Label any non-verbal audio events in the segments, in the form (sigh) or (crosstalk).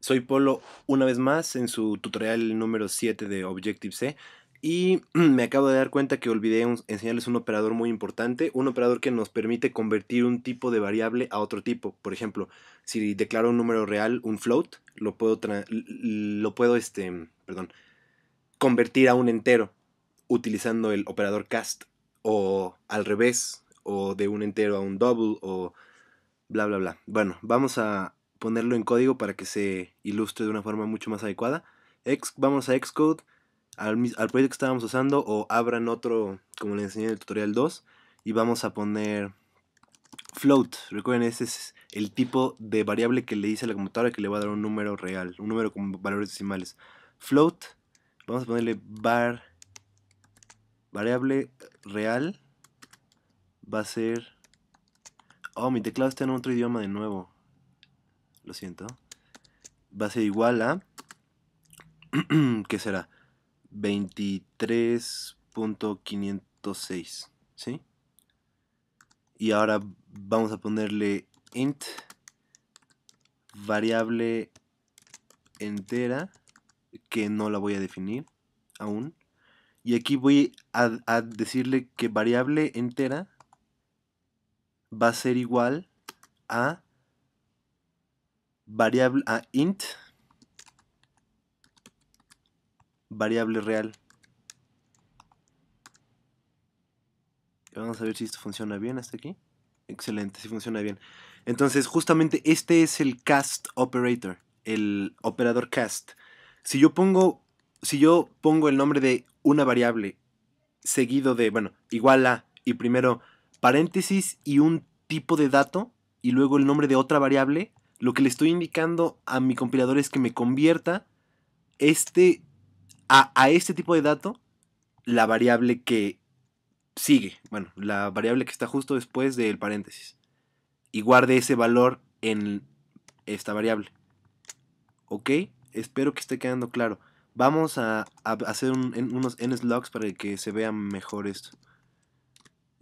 Soy Polo una vez más en su tutorial número 7 de Objective-C y (clears throat) me acabo de dar cuenta que olvidé enseñarles un operador muy importante, un operador que nos permite convertir un tipo de variable a otro tipo. Por ejemplo, si declaro un número real, un float, lo puedo, lo puedo este, perdón, convertir a un entero utilizando el operador cast o al revés o de un entero a un double o bla bla bla. Bueno, vamos a, ponerlo en código para que se ilustre de una forma mucho más adecuada. vamos a Xcode, al, al proyecto que estábamos usando, o abran otro, como les enseñé en el tutorial 2, y vamos a poner float. Recuerden, ese es el tipo de variable que le dice a la computadora que le va a dar un número real, un número con valores decimales. Float, vamos a ponerle var, variable real, va a ser... Oh, mi teclado está en otro idioma de nuevo siento, va a ser igual a, (clears throat) que será? 23.506, ¿sí? Y ahora vamos a ponerle int variable entera que no la voy a definir aún. Y aquí voy a, decirle que variable entera va a ser igual a variable a int, variable real. Vamos a ver si esto funciona bien hasta aquí. Excelente, si funciona bien. Entonces, justamente este es el cast operator, el operador cast. Si yo pongo, si yo pongo el nombre de una variable seguido de, bueno, igual a, y primero paréntesis y un tipo de dato, y luego el nombre de otra variable, lo que le estoy indicando a mi compilador es que me convierta este, a, este tipo de dato la variable que sigue, bueno, la variable que está justo después del paréntesis. Y guarde ese valor en esta variable. ¿Ok? Espero que esté quedando claro. Vamos a, hacer en, unos nslogs para que se vea mejor esto.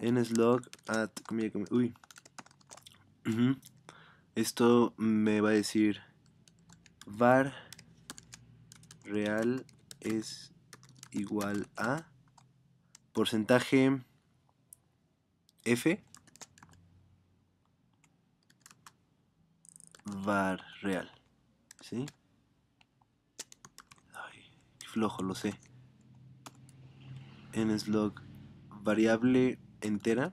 nslog at... Uy. Ajá. Esto me va a decir var real es igual a porcentaje f var real. ¿Sí? flojo, lo sé. En slog variable entera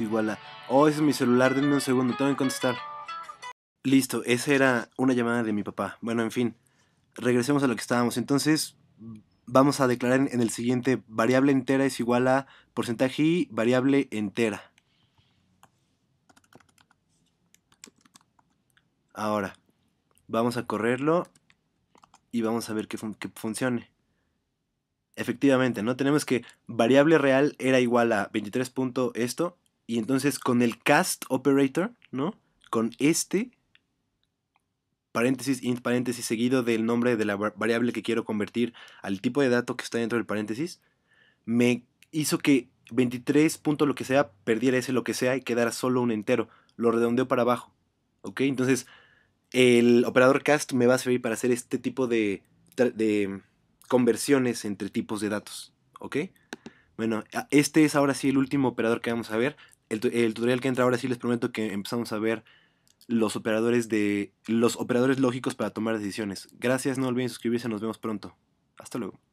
igual a, oh, ese es mi celular, denme un segundo, tengo que contestar. Listo, esa era una llamada de mi papá. Bueno, en fin, regresemos a lo que estábamos. Entonces, vamos a declarar en el siguiente, variable entera es igual a porcentaje y variable entera. Ahora, vamos a correrlo y vamos a ver que, funcione. Efectivamente, ¿no? Tenemos que variable real era igual a 23. esto y entonces con el cast operator, ¿no? Con este, paréntesis, int paréntesis, seguido del nombre de la variable que quiero convertir al tipo de dato que está dentro del paréntesis, me hizo que 23 punto lo que sea perdiera ese lo que sea y quedara solo un entero. Lo redondeo para abajo. ¿Ok? Entonces, el operador cast me va a servir para hacer este tipo de, de conversiones entre tipos de datos. ¿Ok? Bueno, este es ahora sí el último operador que vamos a ver el, tutorial que entra ahora sí les prometo que empezamos a ver los operadores de los operadores lógicos para tomar decisiones. Gracias, no olviden suscribirse, nos vemos pronto. Hasta luego.